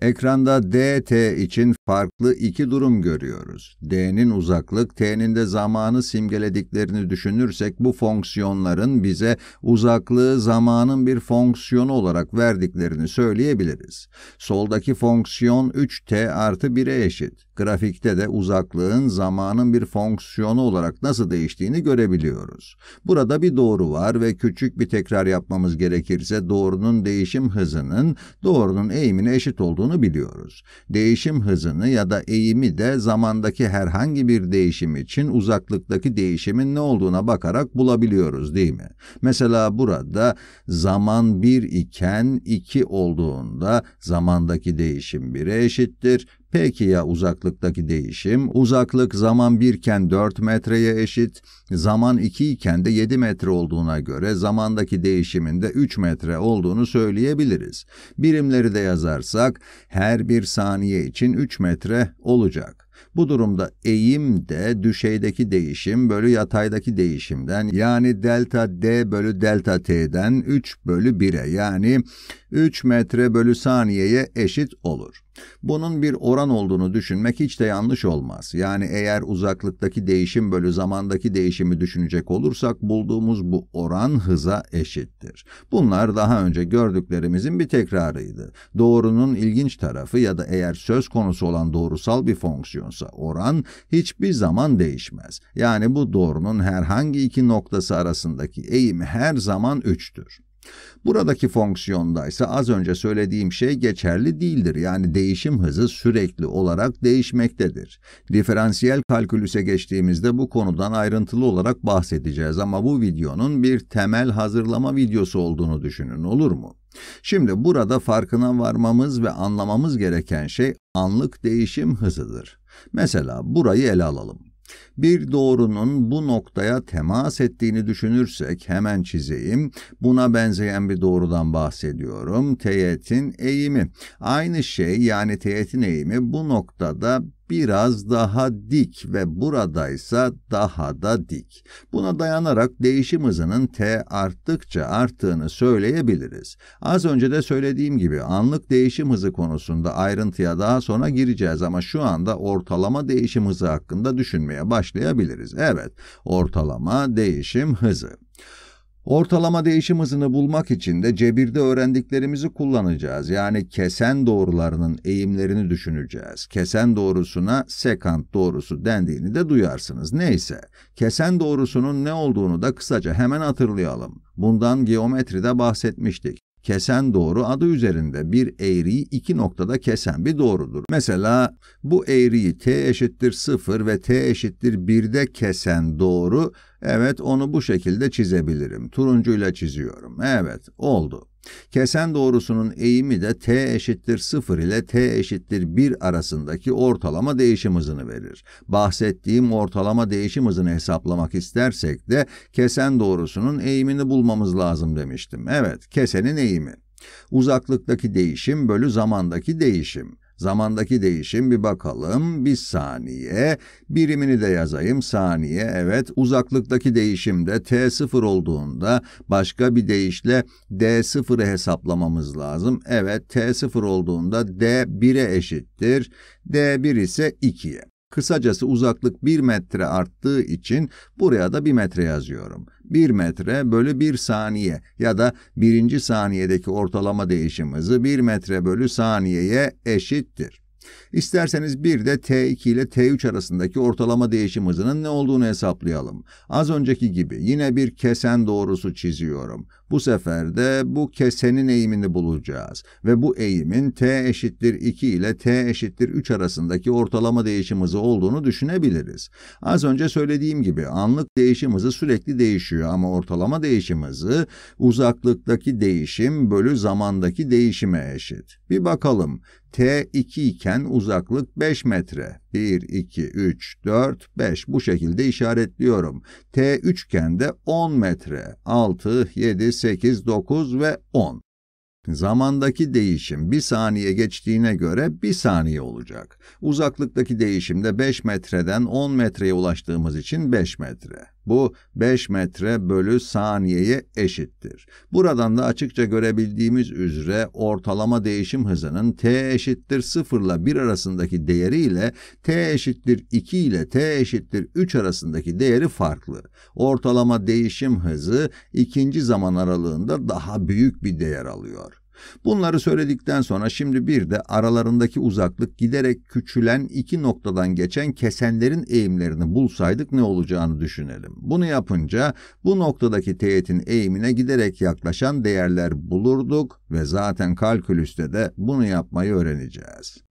Ekranda D, T için farklı iki durum görüyoruz. D'nin uzaklık, T'nin de zamanı simgelediklerini düşünürsek bu fonksiyonların bize uzaklığı zamanın bir fonksiyonu olarak verdiklerini söyleyebiliriz. Soldaki fonksiyon 3T artı 1'e eşit. Grafikte de uzaklığın zamanın bir fonksiyonu olarak nasıl değiştiğini görebiliyoruz. Burada bir doğru var ve küçük bir tekrar yapmamız gerekirse doğrunun değişim hızının doğrunun eğimine eşit olduğunu biliyoruz. Değişim hızını ya da eğimi de zamandaki herhangi bir değişim için uzaklıktaki değişimin ne olduğuna bakarak bulabiliyoruz değil mi? Mesela burada zaman 1 iken 2 olduğunda zamandaki değişim 1'e eşittir Peki ya uzaklıktaki değişim? Uzaklık zaman 1 iken 4 metreye eşit, zaman 2 iken de 7 metre olduğuna göre zamandaki değişimin de 3 metre olduğunu söyleyebiliriz. Birimleri de yazarsak her bir saniye için 3 metre olacak. Bu durumda eğim de düşeydeki değişim bölü yataydaki değişimden yani delta D bölü delta T'den 3 bölü 1'e yani 3 metre bölü saniyeye eşit olur. Bunun bir oran olduğunu düşünmek hiç de yanlış olmaz. Yani eğer uzaklıktaki değişim bölü zamandaki değişimi düşünecek olursak bulduğumuz bu oran hıza eşittir. Bunlar daha önce gördüklerimizin bir tekrarıydı. Doğrunun ilginç tarafı ya da eğer söz konusu olan doğrusal bir fonksiyon konuyorsa oran hiçbir zaman değişmez. Yani bu doğrunun herhangi iki noktası arasındaki eğimi her zaman 3'tür. Buradaki fonksiyonda ise az önce söylediğim şey geçerli değildir. Yani değişim hızı sürekli olarak değişmektedir. Diferansiyel kalkülüse geçtiğimizde bu konudan ayrıntılı olarak bahsedeceğiz ama bu videonun bir temel hazırlama videosu olduğunu düşünün olur mu? Şimdi burada farkına varmamız ve anlamamız gereken şey anlık değişim hızıdır. Mesela burayı ele alalım. Bir doğrunun bu noktaya temas ettiğini düşünürsek hemen çizeyim. Buna benzeyen bir doğrudan bahsediyorum. Teğetin eğimi. Aynı şey yani teğetin eğimi bu noktada biraz daha dik ve buradaysa daha da dik. Buna dayanarak değişim hızının t arttıkça arttığını söyleyebiliriz. Az önce de söylediğim gibi anlık değişim hızı konusunda ayrıntıya daha sonra gireceğiz ama şu anda ortalama değişim hızı hakkında düşünmeye başlayabiliriz. Evet, ortalama değişim hızı. Ortalama değişim hızını bulmak için de cebirde öğrendiklerimizi kullanacağız. Yani kesen doğrularının eğimlerini düşüneceğiz. Kesen doğrusuna sekant doğrusu dendiğini de duyarsınız. Neyse, kesen doğrusunun ne olduğunu da kısaca hemen hatırlayalım. Bundan geometride bahsetmiştik. Kesen doğru adı üzerinde bir eğriyi iki noktada kesen bir doğrudur. Mesela bu eğriyi t eşittir 0 ve t eşittir 1'de kesen doğru. Evet onu bu şekilde çizebilirim. Turuncuyla çiziyorum. Evet oldu. Kesen doğrusunun eğimi de t eşittir 0 ile t eşittir 1 arasındaki ortalama değişim hızını verir. Bahsettiğim ortalama değişim hızını hesaplamak istersek de kesen doğrusunun eğimini bulmamız lazım demiştim. Evet, kesenin eğimi. Uzaklıktaki değişim bölü zamandaki değişim. Zamandaki değişim bir bakalım. Bir saniye. Birimini de yazayım. Saniye. Evet. Uzaklıktaki değişimde T0 olduğunda başka bir deyişle D0'ı hesaplamamız lazım. Evet. T0 olduğunda D1'e eşittir. D1 ise 2'ye. Kısacası uzaklık 1 metre arttığı için buraya da 1 metre yazıyorum. 1 metre bölü 1 saniye ya da 1. saniyedeki ortalama değişim hızı 1 metre bölü saniyeye eşittir. İsterseniz bir de T2 ile T3 arasındaki ortalama değişim hızının ne olduğunu hesaplayalım. Az önceki gibi yine bir kesen doğrusu çiziyorum. Bu sefer de bu kesenin eğimini bulacağız ve bu eğimin T eşittir 2 ile T eşittir 3 arasındaki ortalama değişim hızı olduğunu düşünebiliriz. Az önce söylediğim gibi anlık değişim hızı sürekli değişiyor ama ortalama değişim hızı uzaklıktaki değişim bölü zamandaki değişime eşit. Bir bakalım T2 iken uzaklık 5 metre. 1, 2, 3, 4, 5 bu şekilde işaretliyorum. T3 iken de 10 metre. 6, 7, 8, 9 ve 10. Zamandaki değişim 1 saniye geçtiğine göre 1 saniye olacak. Uzaklıktaki değişim de 5 metreden 10 metreye ulaştığımız için 5 metre. Bu 5 metre bölü saniyeye eşittir. Buradan da açıkça görebildiğimiz üzere ortalama değişim hızının t eşittir 0 ile 1 arasındaki değeri ile t eşittir 2 ile t eşittir 3 arasındaki değeri farklı. Ortalama değişim hızı ikinci zaman aralığında daha büyük bir değer alıyor. Bunları söyledikten sonra şimdi bir de aralarındaki uzaklık giderek küçülen iki noktadan geçen kesenlerin eğimlerini bulsaydık ne olacağını düşünelim. Bunu yapınca bu noktadaki teğetin eğimine giderek yaklaşan değerler bulurduk ve zaten kalkülüste de bunu yapmayı öğreneceğiz.